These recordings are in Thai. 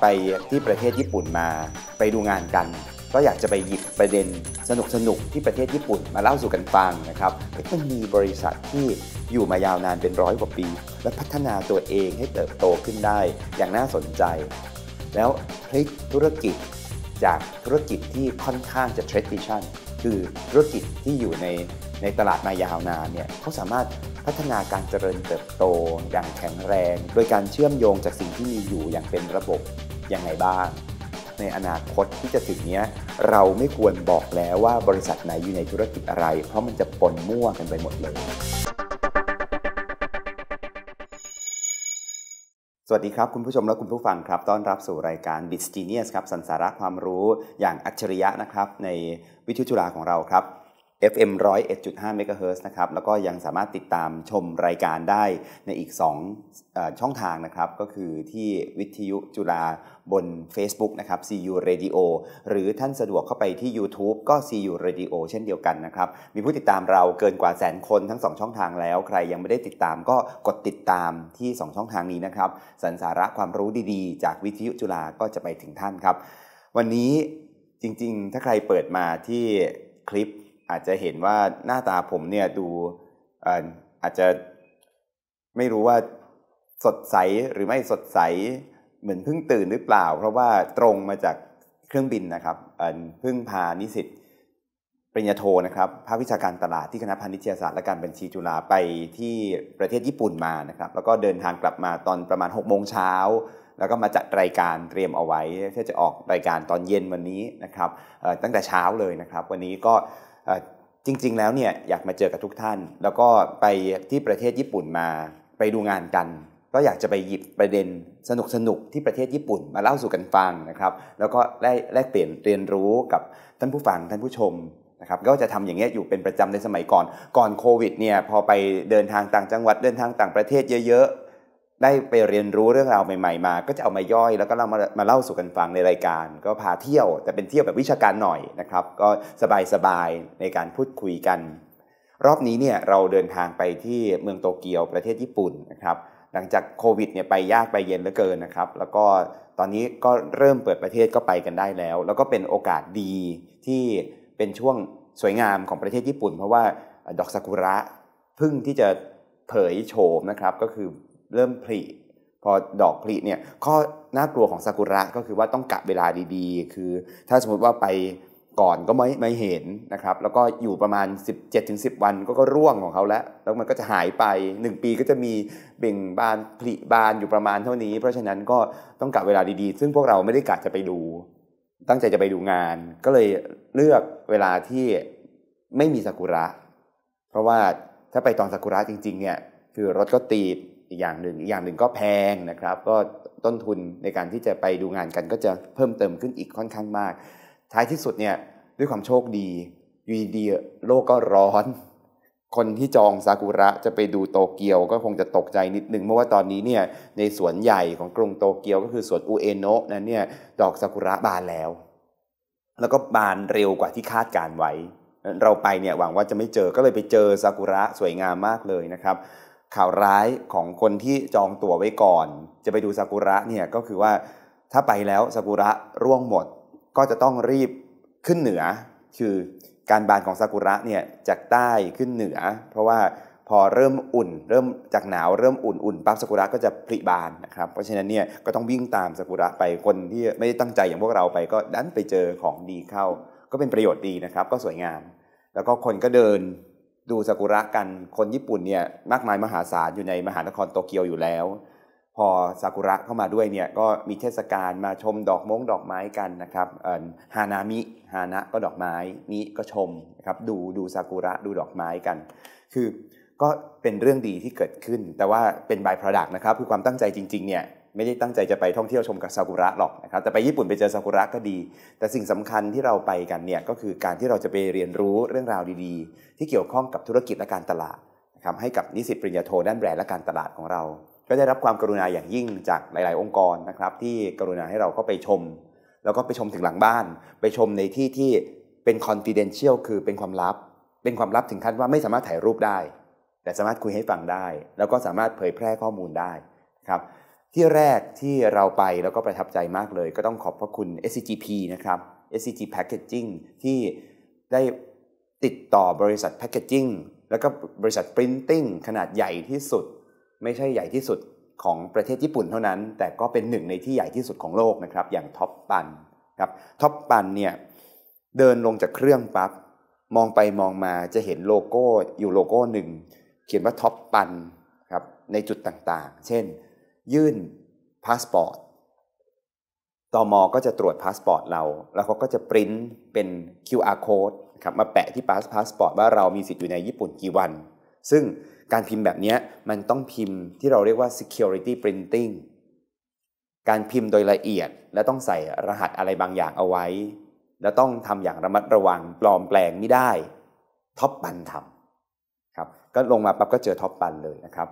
ไปที่ประเทศญี่ปุ่นมาไปดูงานกัน ก็อยากจะไปหยิบประเด็นสนุกสนุกที่ประเทศญี่ปุ่นมาเล่าสู่กันฟังนะครับมันมีบริษัทที่อยู่มายาวนานเป็นร้อยกว่าปี และพัฒนาตัวเองให้เติบโตขึ้นได้อย่างน่าสนใจ แล้วพลิกธุรกิจจากธุรกิจที่ค่อนข้างจะ tradition คือธุรกิจที่อยู่ในในตลาดมายาวนานเนี่ยเขาสามารถพัฒนาการเจริญเติบโตอย่างแข็งแรง โดยการเชื่อมโยงจากสิ่งที่มีอยู่อย่างเป็นระบบยังไงบ้าง ในอนาคตที่จะถึงนี้เราไม่ควรบอกแล้วว่าบริษัทไหนอยู่ในธุรกิจอะไร เพราะมันจะปนมั่วกันไปหมดเลย สวัสดีครับคุณผู้ชมและคุณผู้ฟังครับ ต้อนรับสู่รายการ b i t g e n i u s ครับสันสาระความรู้อย่างอัจฉริยะนะครับ ในวิทยุจุฬาของเราครับ FM 101.5ิร์นะครับ แล้วก็ยังสามารถติดตามชมรายการได้ในอีก2ช่องทางนะครับ ก็คือที่วิทยุจุฬาบน Facebook นะครับ CU Radio หรือท่านสะดวกเข้าไปที่ YouTube ก็ CU Radio เช่นเดียวกันนะครับ มีผู้ติดตามเราเกินกว่าแสนคนทั้ง 2 ช่องทางแล้ว ใครยังไม่ได้ติดตามก็กดติดตามที่ 2 ช่องทางนี้นะครับสันสาระความรู้ดีๆ จากวิทยุจุฬาก็จะไปถึงท่านครับ วันนี้จริง ๆ ถ้าใครเปิดมาที่คลิปอาจจะเห็นว่าหน้าตาผมเนี่ยดูอาจจะไม่รู้ว่าสดใสหรือไม่สดใสเหมือนเพิ่งตื่นหรือเปล่า เพราะว่าตรงมาจากเครื่องบินนะครับเพิ่งพานิสิตปริญญาโทนะครับภาควิชาการตลาดที่คณะพาณิชยศาสตร์และการบัญชีจุฬาไปที่ประเทศญี่ปุ่นมานะครับ แล้วก็เดินทางกลับมาตอนประมาณ6กโมงเช้า แล้วก็มาจัดรายการเตรียมเอาไว้ที่จะออกรายการตอนเย็นวันนี้นะครับตั้งแต่เช้าเลยนะครับ วันนี้ก็จริงๆ แล้วเนี่ยอยากมาเจอกับทุกท่าน แล้วก็ไปที่ประเทศญี่ปุ่นมาไปดูงานกัน ก็อยากจะไปหยิบประเด็นสนุกสนุกที่ประเทศญี่ปุ่นมาเล่าสู่กันฟังนะครับแล้วก็แลกเปลี่ยนเรียนรู้กับท่านผู้ฟัง ท่านผู้ชมนะครับก็จะทำอย่างเงี้ยอยู่เป็นประจำในสมัยก่อนก่อนโควิดเนี่ยพอไปเดินทางต่างจังหวัดเดินทางต่างประเทศเยอะได้ไปเรียนรู้เรื่องราวใหม่ๆมา ก็จะเอามาย่อย แล้วก็เรามามาเล่าสู่กันฟังในรายการ ก็พาเที่ยว แต่เป็นเที่ยวแบบวิชาการหน่อยนะครับ ก็สบายๆ ในการพูดคุยกัน รอบนี้เนี่ยเราเดินทางไปที่เมืองโตเกียวประเทศญี่ปุ่นนะครับ หลังจากโควิดเนี่ยไปยากไปเย็นเหลือเกินนะครับ แล้วก็ตอนนี้ก็เริ่มเปิดประเทศก็ไปกันได้แล้ว แล้วก็เป็นโอกาสดีที่เป็นช่วงสวยงามของประเทศญี่ปุ่น เพราะว่าดอกซากุระพึ่งที่จะเผยโฉมนะครับ ก็คือเริ่มผลิพอดอกผลิเนี่ย ข้อน่ากลัวของซากุระก็คือว่าต้องกะเวลาดี ๆ คือ ถ้าสมมติว่าไปก่อนก็ไม่ไม่เห็นนะครับ แล้วก็อยู่ประมาณ17-10 วันก็ก็ร่วงของเขาแล้วแล้วมันก็จะหายไป1ปีก็จะมีเบ่งบานผลิบานอยู่ประมาณเท่านี้ เพราะฉะนั้นก็ต้องกะเวลาดีๆ ซึ่งพวกเราไม่ได้กะจะไปดู ตั้งใจจะไปดูงาน ก็เลยเลือกเวลาที่ไม่มีซากุระ เพราะว่าถ้าไปตอนซากุระจริงๆเนี่ย คือรถก็ติดอีกอย่างหนึ่งอีกอย่างหนึ่งก็แพงนะครับ ก็ต้นทุนในการที่จะไปดูงานกันก็จะเพิ่มเติมขึ้นอีกค่อนข้างมาก ท้ายที่สุดเนี่ยด้วยความโชคดียูดี โลกก็ร้อน คนที่จองซากุระจะไปดูโตเกียวก็คงจะตกใจนิดนึงเพราะว่าตอนนี้เนี่ย ในสวนใหญ่ของกรุงโตเกียวก็คือสวนอูเอโนะนั้นเนี่ย ดอกซากุระบานแล้ว แล้วก็บานเร็วกว่าที่คาดการไว้ เราไปเนี่ยหวังว่าจะไม่เจอก็เลยไปเจอซากุระสวยงามมากเลยนะครับข่าวร้ายของคนที่จองตั๋วไว้ก่อน จะไปดูซากุระเนี่ยก็คือว่า ถ้าไปแล้วซากุระร่วงหมดก็จะต้องรีบขึ้นเหนือ คือการบานของซากุระเนี่ยจากใต้ขึ้นเหนือ เพราะว่าพอเริ่มอุ่น เริ่มจากหนาวเริ่มอุ่นอุ่นปั๊บซากุระก็จะผลิบานนะครับ เพราะฉะนั้นเนี่ยก็ต้องวิ่งตามซากุระไปคนที่ไม่ได้ตั้งใจอย่างพวกเราไป ก็ดันไปเจอของดีเข้า ก็เป็นประโยชน์ดีนะครับ ก็สวยงาม แล้วก็คนก็เดินดูซากุระกัน คนญี่ปุ่นเนี่ยมากมายมหาศาลอยู่ในมหานครโตเกียวอยู่แล้ว พอซากุระเข้ามาด้วยเนี่ยก็มีเทศกาลมาชมดอกมงดอกไม้กันนะครับฮานามิ ฮานะก็ดอกไม้ มิก็ชมนะครับดูดูซากุระดูดอกไม้กัน คือก็เป็นเรื่องดีที่เกิดขึ้น แต่ว่าเป็นบายผลักนะครับคือความตั้งใจจริงๆเนี่ยไม่ได้ตั้งใจจะไปท่องเที่ยวชมกับซากุระหรอกนะครับแต่ไปญี่ปุ่นไปเจอซากุระก็ดี แต่สิ่งสำคัญที่เราไปกันเนี่ยก็คือการที่เราจะไปเรียนรู้เรื่องราวดี ๆ ที่เกี่ยวข้องกับธุรกิจและการตลาดนะครับให้กับนิสิตปริญญาโทด้านแบรนด์และการตลาดของเรา ก็ได้รับความกรุณาอย่างยิ่งจากหลายๆองค์กรนะครับ ที่กรุณาให้เราก็ไปชม แล้วก็ไปชมถึงหลังบ้าน ไปชมในที่ที่เป็นคอนฟิเดนเชียลคือเป็นความลับ เป็นความลับถึงขั้นว่าไม่สามารถถ่ายรูปได้ แต่สามารถคุยให้ฟังได้ แล้วก็สามารถเผยแพร่ข้อมูลได้ครับที่แรกที่เราไปแล้วก็ประทับใจมากเลย ก็ต้องขอบพระคุณ SCGP นะครับ SCG Packaging ที่ได้ติดต่อบริษัท Packaging แล้วก็บริษัท Printing ขนาดใหญ่ที่สุด ไม่ใช่ใหญ่ที่สุดของประเทศญี่ปุ่นเท่านั้น แต่ก็เป็นหนึ่งในที่ใหญ่ที่สุดของโลกนะครับ อย่างท็อปปันครับท็อปปันเนี่ย เดินลงจากเครื่องปับ๊บมองไปมองมาจะเห็นโลโก้อยู่โลโก้หนึ่งเขียนว่าท็อปปันครับในจุดต่างๆเช่นยื่นพาสปอร์ตตอมอก็จะตรวจพาสปอร์ตเรา แล้วเขาก็จะปริ้นเป็น QR code ครับ มาแปะที่พาสพาสปอร์ตว่าเรามีสิทธิ์อยู่ในญี่ปุ่นกี่วัน ซึ่งการพิมพ์แบบนี้มันต้องพิมพ์ที่เราเรียกว่า security printing การพิมพ์โดยละเอียด และต้องใส่รหัสอะไรบางอย่างเอาไว้ และต้องทำอย่างระมัดระวังปลอมแปลงไม่ได้ท็อปปันทำครับ ก็ลงมาปั๊บก็เจอท็อปปันเลยนะครับ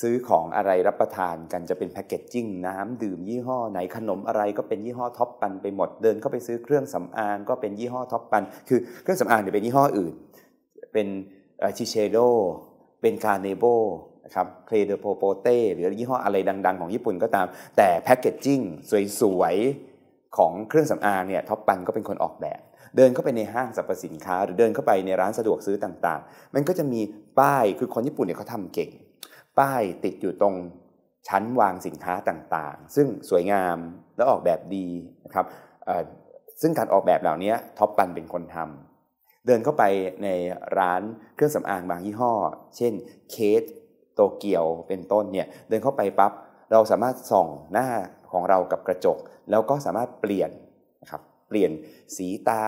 ซื้อของอะไรรับประทานกันจะเป็นแพคเกจจิ้งน้ำดื่มยี่ห้อไหนขนมอะไรก็เป็นยี่ห้อท็อปปันไปหมดเดินเข้าไปซื้อเครื่องสำอางก็เป็นยี่ห้อท็อปปันคือเครื่องสำอางเนี่ยเป็นยี่ห้ออื่นเป็นชิเชโดเป็นคาเนโบนะครับเคลเดโปโปเต้หรือยี่ห้ออะไรดัง ๆของญี่ปุ่นก็ตาม แต่แพคเกจจิ้งสวยๆของเครื่องสำอางเนี่ยท็อปปันก็เป็นคนออกแบบเดินเข้าไปในห้างสรรพสินค้าหรือเดินเข้าไปในร้านสะดวกซื้อต่างๆ มันก็จะมีป้ายคือคนญี่ปุ่นเนี่ยเขาทำเก่งป้ายติดอยู่ตรงชั้นวางสินค้าต่างๆ ซึ่งสวยงามและออกแบบดีนะครับซึ่งการออกแบบเหล่านี้ท็อปปันเป็นคนทำ เดินเข้าไปในร้านเครื่องสำอางบางยี่ห้อ เช่น เคสโตเกียวเป็นต้นเนี่ยเดินเข้าไปปับ๊บ เราสามารถส่องหน้าของเรากับกระจก แล้วก็สามารถเปลี่ยนนะครับเปลี่ยนสีตา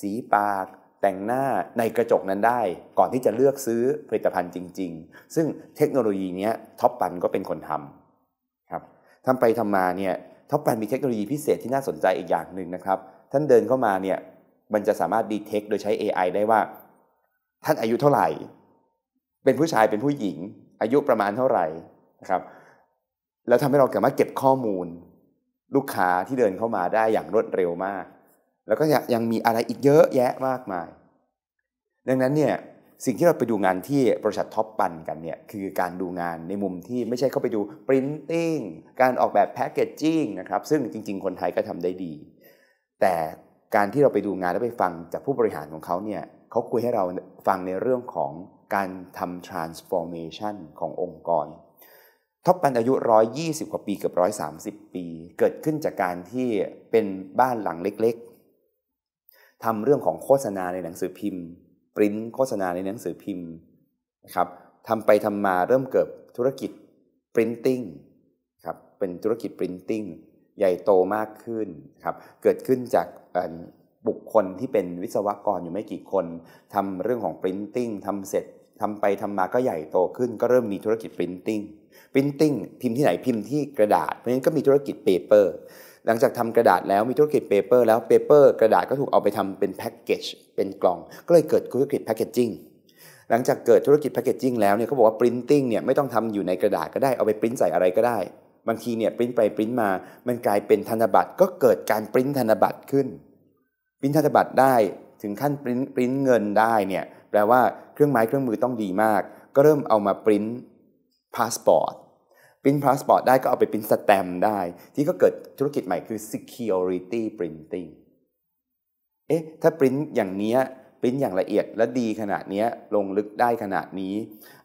สีปากแต่งหน้าในกระจกนั้นได้ก่อนที่จะเลือกซื้อผลิตภัณฑ์จริงๆ ซึ่งเทคโนโลยีนี้ท็อปปันก็เป็นคนทำครับทำไปทำมาเนี่ยท็อปปันมีเทคโนโลยีพิเศษที่น่าสนใจอีกอย่างหนึ่งนะครับท่านเดินเข้ามาเนี่ยมันจะสามารถดีเทคโดยใช้ AI ได้ว่า ท่านอายุเท่าไหร่ เป็นผู้ชายเป็นผู้หญิง อายุประมาณเท่าไหร่นะครับ แล้วทำให้เราสามารถเก็บข้อมูล ลูกค้าที่เดินเข้ามาได้อย่างรวดเร็วมากแล้วก็ยังมีอะไรอีกเยอะแยะมากมาย ดังนั้นเนี่ยสิ่งที่เราไปดูงานที่บริษัทท็อปปันกันเนี่ยคือการดูงานในมุมที่ไม่ใช่เข้าไปดูปรินติ้งการออกแบบแพคเกจจิ้งนะครับซึ่งจริงๆ คนไทยก็ทำได้ดี แต่การที่เราไปดูงานแล้วไปฟังจากผู้บริหารของเขาเนี่ยเขาคุยให้เราฟังในเรื่องของการทำ transformation ขององค์กร ท็อปปันอายุ 120กว่าปีเกือบ130 ปี เกิดขึ้นจากการที่เป็นบ้านหลังเล็กทำเรื่องของโฆษณาในหนังสือพิมพ์ปริ้นโฆษณาในหนังสือพิมพ์นะครับทำไปทำมาเริ่มเกิดธุรกิจปริ้นติ้งครับเป็นธุรกิจปริ้นติ้งใหญ่โตมากขึ้นครับเกิดขึ้นจากบุคคลที่เป็นวิศวกรอยู่ไม่กี่คน ทำเรื่องของปริ้นติ้งทำเสร็จทำไปทำมาก็ใหญ่โตขึ้นก็เริ่มมีธุรกิจปริ้นติ้งปริ้นติ้งพิมพ์ที่ไหนพิมพ์ที่กระดาษเพราะฉะนั้นก็มีธุรกิจเปเปอร์หลังจากทำกระดาษแล้วมีธุรกิจเปเปอร์แล้วเปเปอร์กระดาษก็ถูกเอาไปทำเป็นแพ็กเกจเป็นกล่อง ก็เลยเกิดธุรกิจแพคเกจจิ้งหลังจากเกิดธุรกิจแพคเกจจิ้งแล้วเนี่ยเขาบอกว่าปรินติ้งเนี่ยไม่ต้องทำอยู่ในกระดาษก็ได้เอาไปปริ้นใส่อะไรก็ได้ บางทีเนี่ยปริ้นไปปริ้นมามันกลายเป็นธนบัตรก็เกิดการปริ้นธนบัตรขึ้นปริ้นธนบัตรได้ถึงขั้นปริ้นปริ้นเงินได้เนี่ยแปลว่าเครื่องไม้เครื่องมือต้องดีมาก ก็เริ่มเอามาปริ้นพาสปอร์ตปิ้นพาสปอร์ตได้ก็เอาไปปิ้นสแตมได้ ที่ก็เกิดธุรกิจใหม่คือ security printing เอ๊ะถ้าปริ้นอย่างเนี้ยปริ้นอย่างละเอียดและดีขนาดนี้ลงลึกได้ขนาดนี้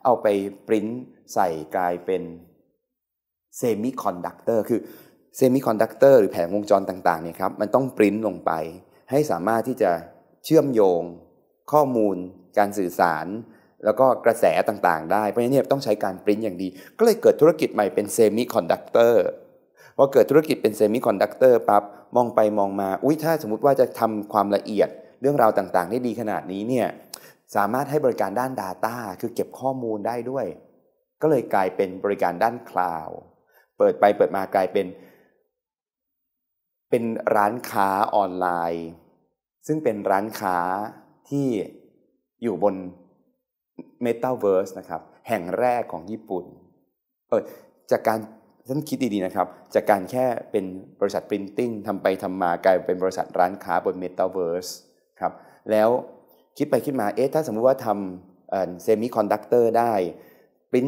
เอาไปปริ้นใส่กลายเป็นเซมิคอนดักเตอร์คือเซมิคอนดักเตอร์หรือแผงวงจรต่างๆเนี่ยครับ มันต้องปริ้นลงไป ให้สามารถที่จะเชื่อมโยง ข้อมูล การสื่อสารแล้วก็กระแสต่าง ๆ ได้ เพราะฉะนั้นต้องใช้การปริ้นอย่างดี ก็เลยเกิดธุรกิจใหม่เป็นเซมิคอนดักเตอร์พอเกิดธุรกิจเป็นเซมิคอนดักเตอร์ปั๊บมองไปมองมา อุ้ยถ้าสมมติว่าจะทำความละเอียดเรื่องราวต่างๆ ได้ดีขนาดนี้เนี่ย สามารถให้บริการด้าน Data คือเก็บข้อมูลได้ด้วย ก็เลยกลายเป็นบริการด้านคลาวด์ เปิดไปเปิดมากลายเป็น เป็นร้านค้าออนไลน์ ซึ่งเป็นร้านค้าที่อยู่บนเมตาเวิร์สนะครับ แห่งแรกของญี่ปุ่น เออจากการท่านคิดดีๆนะครับ จากการแค่เป็นบริษัทปรินติ้งทำไปทำมากลายเป็นบริษัทร้านค้าบนเมตาเวิร์สครับ แล้วคิดไปคิดมา เอ๊ะ ถ้าสมมติว่าทำเซมิคอนดักเตอร์ได้ปริ้น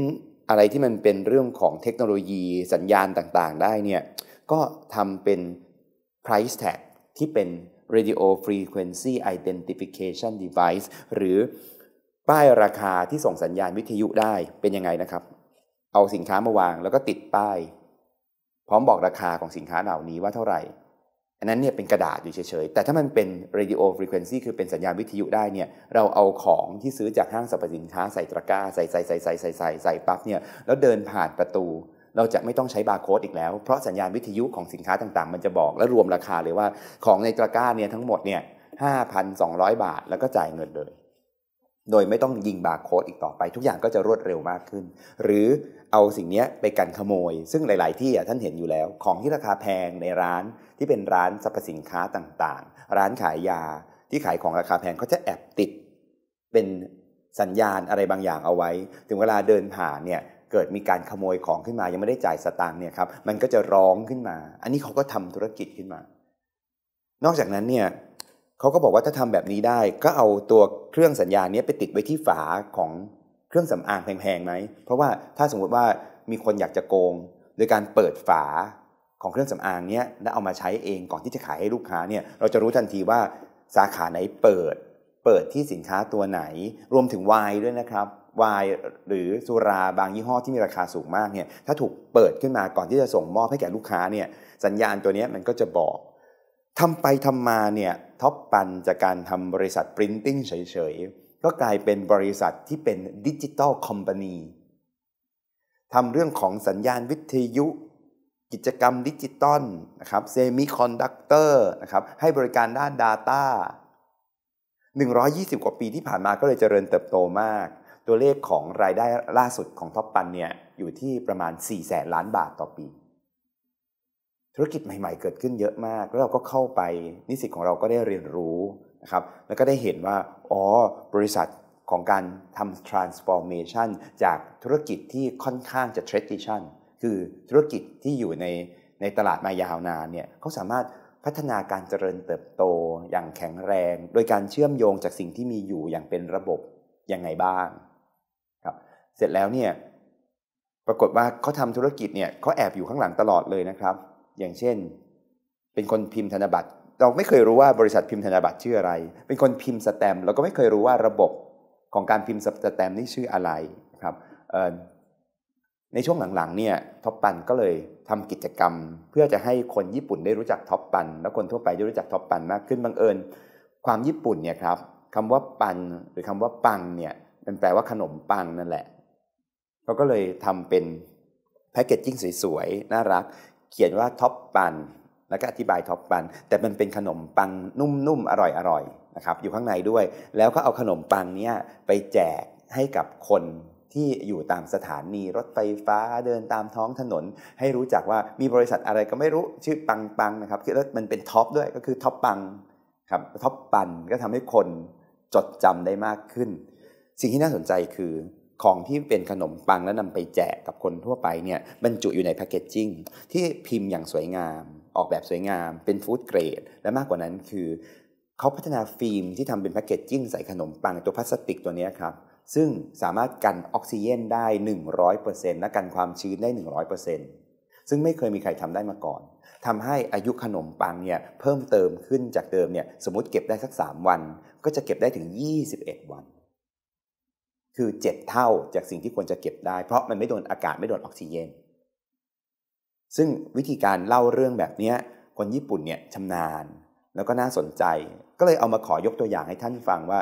อะไรที่มันเป็นเรื่องของเทคโนโลยีสัญญาณต่างๆ ได้เนี่ย ก็ทำเป็น price tag ที่เป็น radio frequency identification device หรือป้ายราคาที่ส่งสัญญาณวิทยุได้เป็นยังไงนะครับ เอาสินค้ามาวางแล้วก็ติดป้ายพร้อมบอกราคาของสินค้าเหล่านี้ว่าเท่าไหร่ อันนั้นเนี่ยเป็นกระดาษอยู่เฉยๆ แต่ถ้ามันเป็นเรดิโอฟรีเควนซีคือเป็นสัญญาณวิทยุได้เนี่ย เราเอาของที่ซื้อจากห้างสรรพสินค้าใส่ตะกร้าใส่ใส่ใส่ใส่ใส่ใส่ใส่ปั๊บเนี่ยแล้วเดินผ่านประตู เราจะไม่ต้องใช้บาร์โค้ดอีกแล้วเพราะสัญญาณวิทยุของสินค้าต่างๆ มันจะบอกและรวมราคาเลยว่าของในตะกร้าเนี่ยทั้งหมดเนี่ยห้าพันสองร้อยบาทแล้วก็จ่ายเงินเลยโดยไม่ต้องยิงบาร์โค้ดอีกต่อไป ทุกอย่างก็จะรวดเร็วมากขึ้น หรือเอาสิ่งนี้ไปกันขโมย ซึ่งหลาย ๆ ที่ท่านเห็นอยู่แล้ว ของที่ราคาแพงในร้านที่เป็นร้านสรรพสินค้าต่าง ๆ ร้านขายยาที่ขายของราคาแพงเขาจะแอบติด เป็นสัญญาณอะไรบางอย่างเอาไว้ ถึงเวลาเดินผ่านเนี่ยเกิดมีการขโมยของขึ้นมา ยังไม่ได้จ่ายสตางค์เนี่ยครับมันก็จะร้องขึ้นมา อันนี้เขาก็ทำธุรกิจขึ้นมา นอกจากนั้นเนี่ยเขาก็บอกว่าถ้าทำแบบนี้ได้ก็เอาตัวเครื่องสัญญาณนี้ไปติดไว้ที่ฝาของเครื่องสำอางแพงๆไหมเพราะว่าถ้าสมมติว่ามีคนอยากจะโกง โดยการเปิดฝาของเครื่องสำอางนี้แล้วเอามาใช้เองก่อนที่จะขายให้ลูกค้าเนี่ยเราจะรู้ทันทีว่าสาขาไหนเปิดเปิดที่สินค้าตัวไหน รวมถึงไวน์ด้วยนะครับไวน์หรือสุราบางยี่ห้อที่มีราคาสูงมากเนี่ยถ้าถูกเปิดขึ้นมาก่อนที่จะส่งมอบให้แก่ลูกค้าเนี่ยสัญญาณตัวนี้มันก็จะบอกทำไปทำมาเนี่ยท็อปปันจากการทำบริษัทปรินติ้งเฉยๆ ก็กลายเป็นบริษัทที่เป็นดิจิตอลคอมพานีทำเรื่องของสัญญาณวิทยุ กิจกรรมดิจิตอลนะครับเซมิคอนดักเตอร์นะครับให้บริการด้าน Data 120 กว่าปีที่ผ่านมาก็เลยเจริญเติบโตมาก ตัวเลขของรายได้ล่าสุดของท็อปปันเนี่ยอยู่ที่ประมาณ4แสนล้านบาทต่อปีธุรกิจใหม่ๆเกิดขึ้นเยอะมาก แล้วเราก็เข้าไปนิสิตของเราก็ได้เรียนรู้นะครับแล้วก็ได้เห็นว่าอ๋อบริษัทของการทำ transformation จากธุรกิจที่ค่อนข้างจะ tradition คือธุรกิจที่อยู่ในในตลาดมายาวนานเนี่ยเขาสามารถพัฒนาการเจริญเติบโต อย่างแข็งแรง โดยการเชื่อมโยงจากสิ่งที่มีอยู่อย่างเป็นระบบยังไงบ้างครับเสร็จแล้วเนี่ยปรากฏว่าเขาทำธุรกิจเนี่ยเขาแอบอยู่ข้างหลังตลอดเลยนะครับอย่างเช่น เป็นคนพิมพ์ธนบัตรเราไม่เคยรู้ว่าบริษัทพิมพ์ธนบัตรชื่ออะไร เป็นคนพิมพ์สแตมเราก็ไม่เคยรู้ว่าระบบของการพิมพ์สแตมนี่ชื่ออะไรครับในช่วงหลังๆเนี่ยท็อปปันก็เลยทำกิจกรรม เพื่อจะให้คนญี่ปุ่นได้รู้จักท็อปปันและคนทั่วไปได้รู้จักท็อปปันมากขึ้นบังเอิญความญี่ปุ่นเนี่ยครับคำว่าปันหรือคำว่าปังเนี่ยมันแปลว่าขนมปังนั่นแหละเขาก็เลยทำเป็นแพคเกจจิ้งสวยๆน่ารักเขียนว่าท็อปปันแล้วก็อธิบายท็อปปันแต่มันเป็นขนมปังนุ่มๆ อร่อยๆนะครับอยู่ข้างในด้วย แล้วก็เอาขนมปังเนี้ยไปแจกให้กับคนที่อยู่ตามสถานี รถไฟฟ้าเดินตามท้องถนน ให้รู้จักว่ามีบริษัทอะไรก็ไม่รู้ชื่อปังปังนะครับแล้วมันเป็นท็อปด้วยก็คือท็อปปังครับท็อปปันก็ทำให้คนจดจำได้มากขึ้นสิ่งที่น่าสนใจคือของที่เป็นขนมปังแล้วนำไปแจกกับคนทั่วไปเนี่ยบรรจุอยู่ในแพคเกจจิ้งที่พิมพ์อย่างสวยงาม ออกแบบสวยงาม เป็นฟู้ดเกรด และมากกว่านั้นคือ เขาพัฒนาฟิล์มที่ทำเป็นแพคเกจจิ้งใส่ขนมปังตัวพลาสติกตัวนี้ครับซึ่งสามารถกันออกซิเจนได้ 100%และกันความชื้นได้ 100%ซึ่งไม่เคยมีใครทำได้มาก่อน ทำให้อายุขนมปังเนี่ยเพิ่มเติมขึ้นจากเดิมเนี่ยสมมติเก็บได้สัก 3 วัน ก็จะเก็บได้ถึง 21 วันคือ7เท่าจากสิ่งที่ควรจะเก็บได้ เพราะมันไม่โดนอากาศไม่โดนออกซิเจน ซึ่งวิธีการเล่าเรื่องแบบนี้คนญี่ปุ่นเนี่ยชำนาญ แล้วก็น่าสนใจก็เลยเอามาขอยกตัวอย่างให้ท่านฟังว่า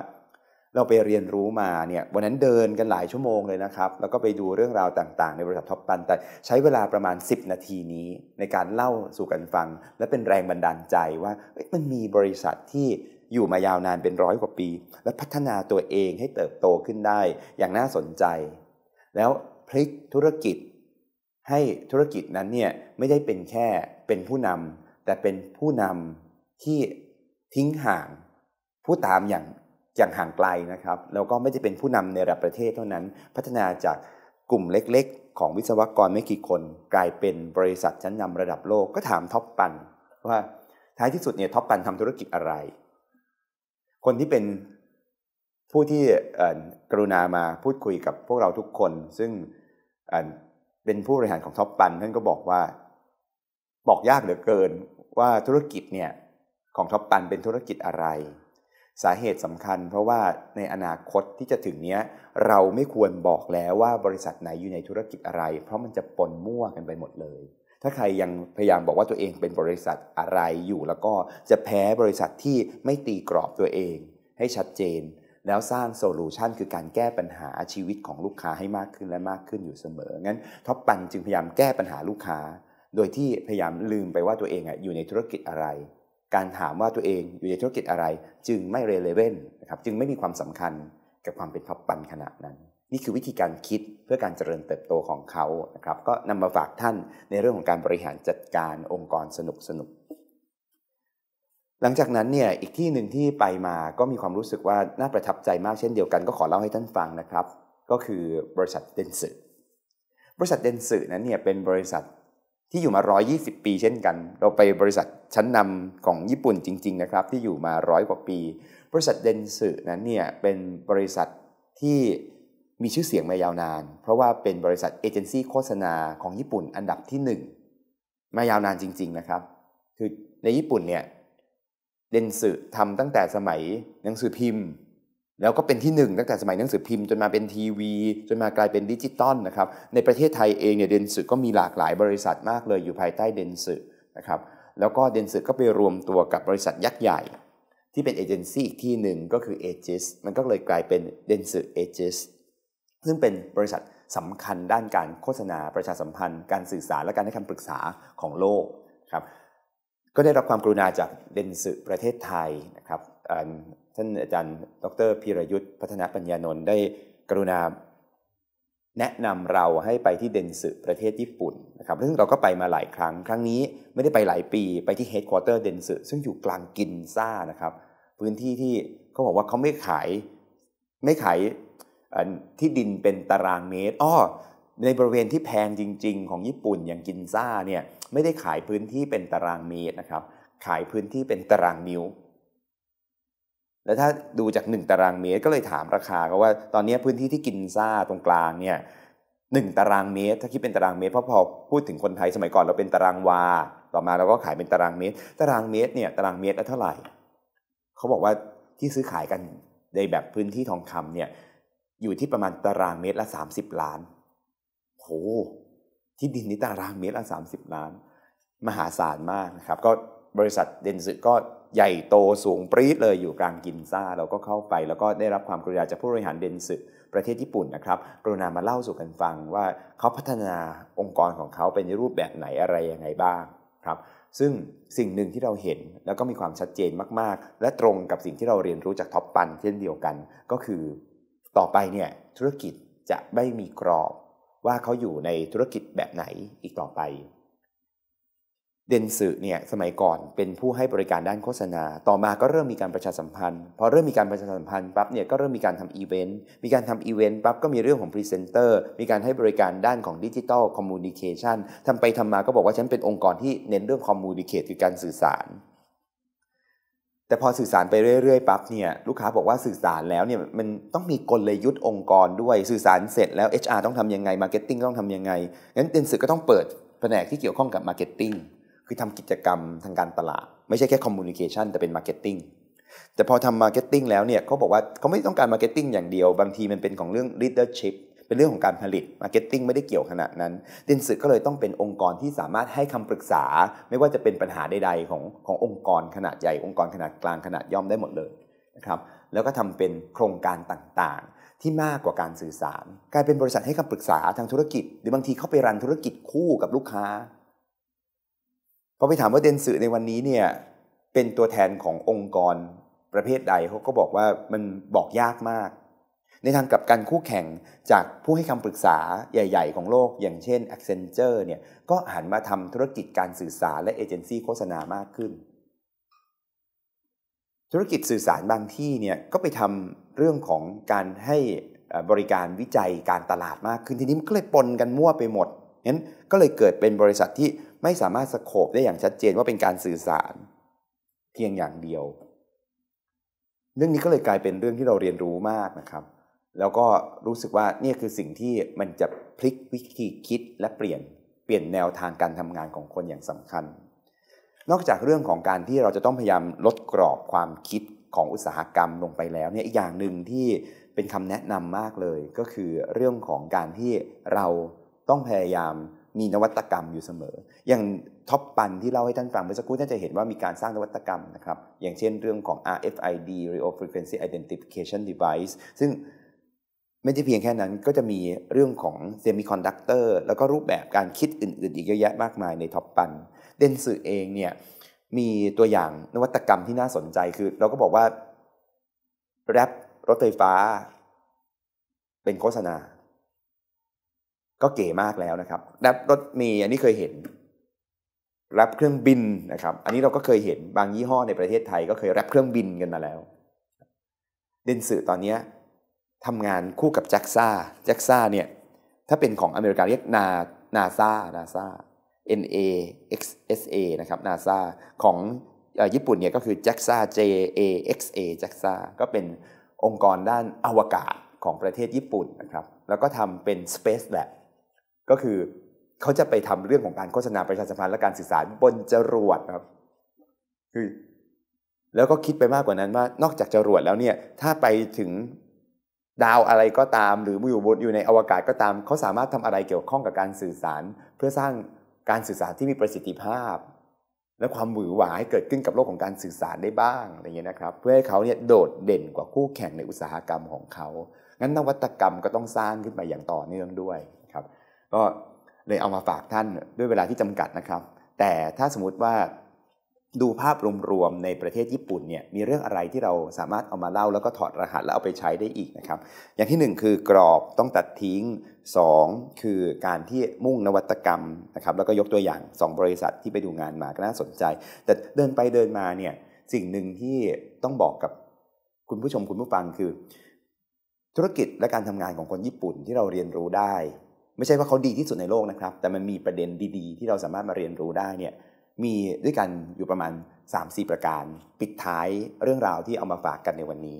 เราไปเรียนรู้มาเนี่ยวันนั้นเดินกันหลายชั่วโมงเลยนะครับ แล้วก็ไปดูเรื่องราวต่างๆในบริษัทท็อปปันแต่ใช้เวลาประมาณ 10 นาทีนี้ ในการเล่าสู่กันฟัง และเป็นแรงบันดาลใจว่ามันมีบริษัทที่อยู่มายาวนานเป็นร้อยกว่าปี และพัฒนาตัวเองให้เติบโตขึ้นได้อย่างน่าสนใจ แล้วพลิกธุรกิจ ให้ธุรกิจนั้นเนี่ยไม่ได้เป็นแค่เป็นผู้นำแต่เป็นผู้นำที่ทิ้งห่างผู้ตามอย่างอย่างห่างไกลนะครับแล้วก็ไม่ได้เป็นผู้นำในระดับประเทศเท่านั้น พัฒนาจากกลุ่มเล็กๆ ของวิศวกรไม่กี่คน กลายเป็นบริษัทชั้นนำระดับโลก ก็ถามท็อปปันว่าท้ายที่สุดเนี่ยท็อปปันทำธุรกิจอะไรคนที่เป็นผู้ที่กรุณามาพูดคุยกับพวกเราทุกคน ซึ่งเป็นผู้บริหารของท็อปปันท่านก็บอกว่า บอกยากเหลือเกินว่าธุรกิจเนี่ย ของท็อปปันเป็นธุรกิจอะไร สาเหตุสำคัญเพราะว่าในอนาคตที่จะถึงเนี้ย เราไม่ควรบอกแล้วว่าบริษัทไหนอยู่ในธุรกิจอะไร เพราะมันจะปนมั่วกันไปหมดเลยถ้าใครยังพยายามบอกว่าตัวเองเป็นบริษัทอะไรอยู่แล้วก็จะแพ้บริษัทที่ไม่ตีกรอบตัวเอง ให้ชัดเจน แล้วสร้างโซลูชันคือการแก้ปัญหาชีวิตของลูกค้าให้มากขึ้นและมากขึ้นอยู่เสมองั้นท็อปปันจึงพยายามแก้ปัญหาลูกค้าโดยที่พยายามลืมไปว่าตัวเองอยู่ในธุรกิจอะไร การถามว่าตัวเองอยู่ในธุรกิจอะไรจึงไม่เรเลเวนนะครับจึงไม่มีความสำคัญกับความเป็นท็อปปันขณะนั้นนี่คือวิธีการคิดเพื่อการเจริญเติบโตของเขานะครับ ก็นำมาฝากท่านในเรื่องของการบริหารจัดการองค์กรสนุกสนุก หลังจากนั้นเนี่ยอีกที่หนึ่งที่ไปมาก็มีความรู้สึกว่าน่าประทับใจมากเช่นเดียวกันก็ขอเล่าให้ท่านฟังนะครับ ก็คือบริษัทเดนสึบริษัทเดนสึนั้นเนี่ยเป็นบริษัทที่อยู่มา 120 ปี เช่นกัน เราไปบริษัทชั้นนำของญี่ปุ่นจริงๆนะครับที่อยู่มาร้อยกว่าปี บริษัทเดนสึนั้นเนี่ยเป็นบริษัทที่มีชื่อเสียงมายาวนาน เพราะว่าเป็นบริษัทเอเจนซี่โฆษณาของญี่ปุ่นอันดับที่ 1 มายาวนานจริงๆนะครับคือในญี่ปุ่นเนี่ยเดนสึทำตั้งแต่สมัยหนังสือพิมพ์ แล้วก็เป็นที่หนึ่งตั้งแต่สมัยหนังสือพิมพ์ จนมาเป็นทีวี จนมากลายเป็นดิจิตอลนะครับในประเทศไทยเองเนี่ยเดนสึก็มีหลากหลายบริษัทมากเลยอยู่ภายใต้เดนสึนะครับแล้วก็เดนสึก็ไปรวมตัวกับบริษัทยักษ์ใหญ่ ที่เป็นเอเจนซี่อีกที่หนึ่งก็คือเอเจสมันก็เลยกลายเป็นเดนสึเอเจสซึ่งเป็นบริษัทสำคัญด้านการโฆษณาประชาสัมพันธ์การสื่อสารและการให้คำปรึกษาของโลกครับก็ได้รับความกรุณาจากเดนสึประเทศไทยนะครับท่านอาจารย์ ดรพิรยุทธ์พัฒนปัญญานนท์ได้กรุณา แนะนำเราให้ไปที่เดนสึประเทศญี่ปุ่นนะครับซึ่งเราก็ไปมาหลายครั้ง ครั้งนี้ไม่ได้ไปหลายปีไปที่เฮดคอร์เตอร์เดนสึซึ่งอยู่กลางกินซ่านะครับ พื้นที่ที่เขาบอกว่าเขาไม่ขายไม่ขายที่ดินเป็นตารางเมตรอ้อในบริเวณที่แพงจริงๆ ของญี่ปุ่นอย่างกินซ่าเนี่ยไม่ได้ขายพื้นที่เป็นตารางเมตรนะครับ ขายพื้นที่เป็นตารางนิ้ว แล้วถ้าดูจาก1ตารางเมตรก็เลยถามราคาเขาว่า ตอนนี้พื้นที่ที่กินซ่าตรงกลางเนี่ยหตารางเมตรถ้าคิดเป็นตารางเมตรพอพอพูดถึงคนไทยสมัยก่อนเราเป็นตารางวา ต่อมาเราก็ขายเป็นตารางเมตร ตารางเมตรเนี่ยตารางเมตรละเท่าไหร่ เขาบอกว่าที่ซื้อขายกันในแบบพื้นที่ทองคำเนี่ยอยู่ที่ประมาณตารางเมตรละ 30 ล้าน โห ที่ดินนี้ตารางเมตรละ 30 ล้าน มหาศาลมากนะครับ ก็บริษัทเดนซึก็ใหญ่โตสูงปรี๊ดเลยอยู่กลางกินซ่า เราก็เข้าไป แล้วก็ได้รับความกรุณาจากผู้บริหารเดนซึประเทศญี่ปุ่นนะครับกรุณามาเล่าสู่กันฟังว่า เขาพัฒนาองค์กรของเขาเป็นรูปแบบไหนอะไรยังไงบ้างครับ ซึ่งสิ่งหนึ่งที่เราเห็นแล้วก็มีความชัดเจนมากๆ และตรงกับสิ่งที่เราเรียนรู้จากท็อปปันเช่นเดียวกันก็คือต่อไปเนี่ยธุรกิจจะไม่มีกรอบว่าเขาอยู่ในธุรกิจแบบไหนอีกต่อไป เดนสึเนี่ยสมัยก่อนเป็นผู้ให้บริการด้านโฆษณา ต่อมาก็เริ่มมีการประชาสัมพันธ์พอเริ่มมีการประชาสัมพันธ์ปั๊บเนี่ยก็เริ่มมีการทำอีเวนต์มีการทำอีเวนต์ปั๊บก็มีเรื่องของพรีเซนเตอร์มีการให้บริการด้านของดิจิทัลคอมมูนิเคชันทำไปทำมาก็บอกว่าฉันเป็นองค์กรที่เน้นเรื่องคอมมูนิเคชันคือการสื่อสารแต่พอสื่อสารไปเรื่อย ๆปั๊บเนี่ยลูกค้าบอกว่าสื่อสารแล้วเนี่ยมันต้องมีกลยุทธ์องค์กรด้วยสื่อสารเสร็จแล้ว HR ต้องทำยังไง Marketing ต้องทำยังไง งั้นเดนสึกก็ต้องเปิด แผนกที่เกี่ยวข้องกับ Marketing คือทำกิจกรรมทางการตลาด ไม่ใช่แค่ Communication แต่เป็น Marketing แต่พอทำา Marketing แล้วเนี่ยเขาบอกว่าเขาไม่ต้องการ Marketing อย่างเดียว บางทีมันเป็นของเรื่อง Leadership เป็นเรื่องของการผลิต มาร์เก็ตติ้งไม่ได้เกี่ยวขนาดนั้นดินสึก็เลยต้องเป็นองค์กรที่สามารถให้คำปรึกษาไม่ว่าจะเป็นปัญหาใดๆ ของขององค์กรขนาดใหญ่ องค์กรขนาดกลางขนาดย่อมได้หมดเลยนะครับแล้วก็ทำเป็นโครงการต่างๆ ที่มากกว่าการสื่อสารกลายเป็นบริษัทให้คำปรึกษาทางธุรกิจ หรือบางทีเข้าไปรันธุรกิจคู่กับลูกค้าพอไปถามว่าเดนสื่อในวันนี้เนี่ยเป็นตัวแทนขององค์กรประเภทใดเขาก็บอกว่ามันบอกยากมากในทางกับการคู่แข่งจากผู้ให้คำปรึกษาใหญ่ๆของโลก อย่างเช่น Accenture เนี่ยก็หันมาทำธุรกิจการสื่อสารและเอเจนซี่โฆษณามากขึ้น ธุรกิจสื่อสารบางที่เนี่ยก็ไปทำเรื่องของการให้บริการวิจัยการตลาดมากขึ้นทีนี้มันก็เลยปนกันมั่วไปหมดนั้นก็เลยเกิดเป็นบริษัทที่ไม่สามารถสโคบได้อย่างชัดเจนว่าเป็นการสื่อสารเพียงอย่างเดียวเรื่องนี้ก็เลยกลายเป็นเรื่องที่เราเรียนรู้มากนะครับแล้วก็รู้สึกว่านี่คือสิ่งที่มันจะพลิกวิธีคิดและเปลี่ยนเปลี่ยนแนวทางการทำงานของคนอย่างสำคัญ นอกจากเรื่องของการที่เราจะต้องพยายามลดกรอบความคิดของอุตสาหกรรมลงไปแล้วเนี่ยอีกอย่างหนึ่งที่เป็นคำแนะนำมากเลย ก็คือเรื่องของการที่เราต้องพยายามมีนวัตกรรมอยู่เสมอ อย่างท็อปปันที่เล่าให้ท่านฟังเมื่อสักครู่ท่านจะเห็นว่ามีการสร้างนวัตกรรมนะครับ อย่างเช่นเรื่องของ RFID r a d i o Frequency Identification Device ซึ่งไม่ใช่เพียงแค่นั้นก็จะมีเรื่องของเซมิคอนดักเตอร์แล้วก็รูปแบบการคิดอื่น ๆ อีกเยอะแยะมากมายในท็อปปันเดนสื่อเองเนี่ยมีตัวอย่างนวัตกรรมที่น่าสนใจคือเราก็บอกว่าแรปรถไฟฟ้าเป็นโฆษณา ก็เก๋มากแล้วนะครับแรปรถมีอันนี้เคยเห็นแรปเครื่องบินนะครับ อันนี้เราก็เคยเห็นบางยี่ห้อในประเทศไทย ก็เคยแรปเครื่องบินกันมาแล้ว เดนสื่อตอนนี้ทำงานคู่กับแจ็กซ่าแจ็กซ่าเนี่ยถ้าเป็นของอเมริกาเรียกนานาซานาซา N A X S A นะครับนาซาของญี่ปุ่นเนี่ยก็คือ JAXA J A X A JAXA ก็เป็นองค์กรด้านอวกาศของประเทศญี่ปุ่นนะครับ แล้วก็ทำเป็น Space Lab ก็คือเขาจะไปทำเรื่องของการโฆษณาประชาสัมพันธ์และการสื่อสารบนจรวดครับคือแล้วก็คิดไปมากกว่านั้นว่านอกจากจรวดแล้วเนี่ยถ้าไปถึงดาวอะไรก็ตามหรืออยู่บนอยู่ในอวกาศก็ตาม เขาสามารถทำอะไรเกี่ยวข้องกับการสื่อสาร เพื่อสร้างการสื่อสารที่มีประสิทธิภาพ และความหวือหวาให้เกิดขึ้นกับโลกของการสื่อสารได้บ้างอะไรเงี้ยนะครับ เพื่อให้เขาเนี่ยโดดเด่นกว่าคู่แข่งในอุตสาหกรรมของเขา งั้นนวัตกรรมก็ต้องสร้างขึ้นมาอย่างต่อเนื่องด้วยครับก็เลยเอามาฝากท่านด้วยเวลาที่จำกัดนะครับ แต่ถ้าสมมติว่าดูภาพรวมๆในประเทศญี่ปุ่นเนี่ยมีเรื่องอะไรที่เราสามารถเอามาเล่าแล้วก็ถอดรหัสแล้วเอาไปใช้ได้อีกนะครับ อย่างที่ 1 คือกรอบต้องตัดทิ้ง 2 คือการที่มุ่งนวัตกรรมนะครับแล้วก็ยกตัวอย่าง 2 บริษัทที่ไปดูงานมาก็น่าสนใจ แต่เดินไปเดินมาเนี่ยสิ่งหนึ่งที่ต้องบอกกับคุณผู้ชมคุณผู้ฟังคือ ธุรกิจและการทำงานของคนญี่ปุ่นที่เราเรียนรู้ได้ ไม่ใช่ว่าเขาดีที่สุดในโลกนะครับ แต่มันมีประเด็นดีๆ ที่เราสามารถมาเรียนรู้ได้เนี่ยมีด้วยกันอยู่ประมาณ3-4 ประการ ปิดท้ายเรื่องราวที่เอามาฝากกันในวันนี้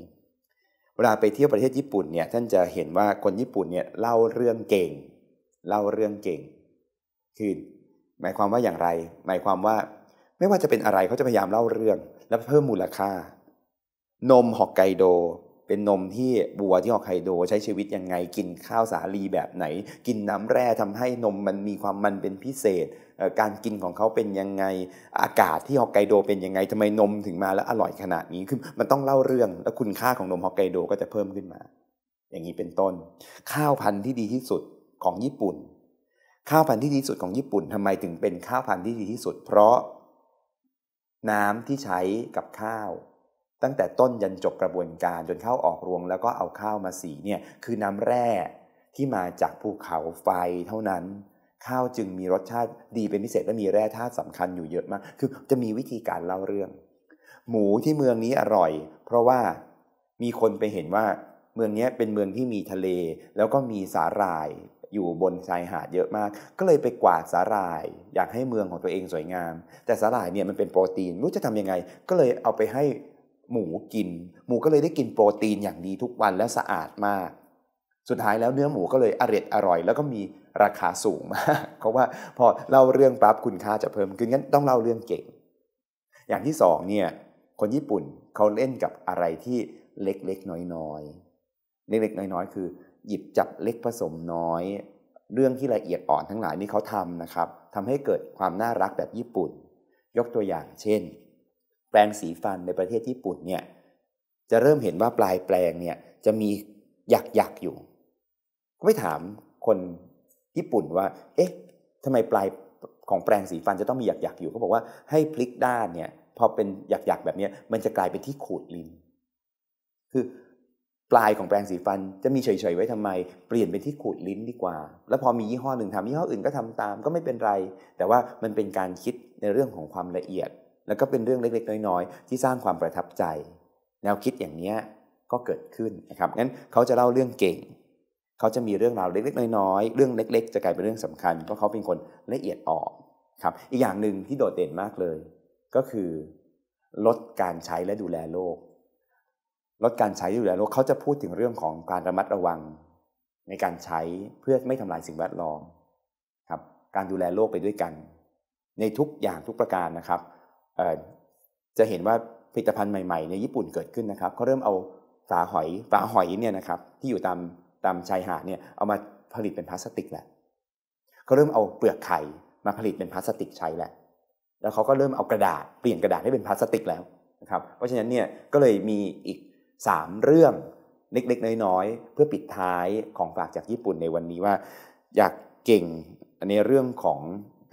เวลาไปเที่ยวประเทศญี่ปุ่นเนี่ยท่านจะเห็นว่าคนญี่ปุ่นเนี่ยเล่าเรื่องเก่ง เล่าเรื่องเก่ง คือ หมายความว่าอย่างไร หมายความว่าไม่ว่าจะเป็นอะไรเขาจะพยายามเล่าเรื่อง และเพิ่มมูลค่า นมฮอกไกโดเป็นนมที่บัวที่ออกไฮโดใช้ชีวิตยังไงกินข้าวสาลีแบบไหน กินน้ำแร่ทำให้นมมันมีความมันเป็นพิเศษการกินของเขาเป็นยังไง อากาศที่ฮอกไกโดเป็นยังไงทำไมนมถึงมาแล้วอร่อยขนาดนี้คือมันต้องเล่าเรื่อง และคุณค่าของนมฮอกไกโดก็จะเพิ่มขึ้นมา อย่างนี้เป็นต้น ข้าวพันธุ์ที่ดีที่สุดของญี่ปุ่น ข้าวพันธุ์ที่ดีที่สุดของญี่ปุ่น ทำไมถึงเป็นข้าวพันธุ์ที่ดีที่สุด เพราะ น้ำที่ใช้กับข้าวตั้งแต่ต้นยันจบกระบวนการ จนเข้าออกรวงแล้วก็เอาข้าวมาสีเนี่ยคือน้ำแร่ที่มาจากภูเขาไฟเท่านั้น ข้าวจึงมีรสชาติดีเป็นพิเศษและมีแร่ธาตุสำคัญอยู่เยอะมาก คือจะมีวิธีการเล่าเรื่อง หมูที่เมืองนี้อร่อย เพราะว่ามีคนไปเห็นว่า เมืองนี้เป็นเมืองที่มีทะเล แล้วก็มีสาหร่าย อยู่บนชายหาดเยอะมาก ก็เลยไปกวาดสาหร่าย อยากให้เมืองของตัวเองสวยงาม แต่สาหร่ายเนี่ยมันเป็นโปรตีนรู้จะทํำยังไง ก็เลยเอาไปให้หมูกินหมูก็เลยได้กินโปรตีนอย่างดีทุกวันและสะอาดมาก สุดท้ายแล้วเนื้อหมูก็เลยอร็ดอร่อย แล้วก็มีราคาสูงมาก เพราะว่าพอเล่าเรื่องปั๊บคุณค่าจะเพิ่มขึ้นงั้นต้องเล่าเรื่องเก่งอย่างที่สองเนี่ยคนญี่ปุ่นเขาเล่นกับอะไรที่เล็กๆน้อยๆเล็กๆน้อยๆ คือ หยิบจับเล็กผสมน้อย เรื่องที่ละเอียดอ่อนทั้งหลายนี่เขาทำนะครับทำให้เกิดความน่ารักแบบญี่ปุ่น ยกตัวอย่างเช่นแปลงสีฟันในประเทศญี่ปุ่นเนี่ยจะเริ่มเห็นว่าปลายแปลงเนี่ยจะมีหยักหยักอยู่ ก็ไปถามคนญี่ปุ่นว่าเอ๊ะทำไมปลายของแปลงสีฟันจะต้องมีหยักๆอยู่เขาบอกว่าให้พลิกด้านเนี่ยพอเป็นหยักๆ แบบนี้มันจะกลายเป็นที่ขูดลิ้น คือปลายของแปรงสีฟันจะมีเฉยๆไว้ทำไม เปลี่ยนเป็นที่ขูดลิ้นดีกว่าแล้วพอมียี่ห้อหนึ่งทำยี่ห้ออื่นก็ทำตาม ก็ไม่เป็นไร แต่ว่ามันเป็นการคิดในเรื่องของความละเอียดแล้วก็เป็นเรื่องเล็กๆน้อยๆ ที่สร้างความประทับใจ แนวคิดอย่างนี้ก็เกิดขึ้นนะครับ งั้นเขาจะเล่าเรื่องเก่ง เขาจะมีเรื่องราวเล็กๆน้อยๆ เรื่องเล็กๆ จะกลายเป็นเรื่องสำคัญเพราะเขาเป็นคนละเอียดอ่อนครับ อีกอย่างหนึ่งที่โดดเด่นมากเลย ก็คือ ลดการใช้และดูแลโลก ลดการใช้ดูแลโลก เขาจะพูดถึงเรื่องของการระมัดระวัง ในการใช้เพื่อไม่ทำลายสิ่งแวดล้อมครับ การดูแลโลกไปด้วยกัน ในทุกอย่างทุกประการนะครับจะเห็นว่าผลิตภัณฑ์ใหม่ ๆในญี่ปุ่นเกิดขึ้นนะครับเขาเริ่มเอาฝาหอยฝาหอยเนี่ยนะครับที่อยู่ตามตามชายหาดเนี่ยเอามาผลิตเป็นพลาสติกแหละเขาเริ่มเอาเปลือกไข่มาผลิตเป็นพลาสติกใช้แหละแล้วเขาก็เริ่มเอากระดาษเปลี่ยนกระดาษให้เป็นพลาสติกแล้วนะครับ เพราะฉะนั้นเนี่ยก็เลยมีอีก3เรื่องเล็กๆน้อยๆเพื่อปิดท้ายของฝากจากญี่ปุ่นในวันนี้ว่า อยากเก่งในเรื่องของ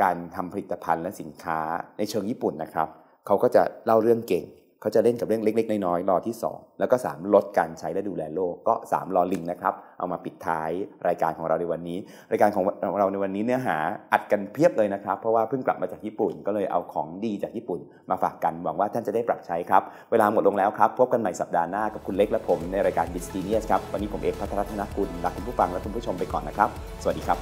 การทำผลิตภัณฑ์และสินค้าในเชิงญี่ปุ่นนะครับเขาก็จะเล่าเรื่องเก่งเขาจะเล่นกับเรื่องเล็กๆน้อยๆรอที่ 2 แล้วก็ 3ลดการใช้และดูแลโลกก็3รอลิงนะครับ เอามาปิดท้ายรายการของเราในวันนี้ รายการของเราในวันนี้เนื้อหาอัดกันเพียบเลยนะครับ เพราะว่าเพิ่งกลับมาจากญี่ปุ่น ก็เลยเอาของดีจากญี่ปุ่น มาฝากกันหวังว่าท่านจะได้ปรับใช้ครับเวลาหมดลงแล้วครับพบกันใหม่สัปดาห์หน้ากับคุณเล็กและผมในรายการ b i ตีเนียสครับวันนี้ผมเอกพัทรรัตนกุลลาคุณผู้ฟังและคุณผู้ชมไปก่อนนะครับสวัสดีครับ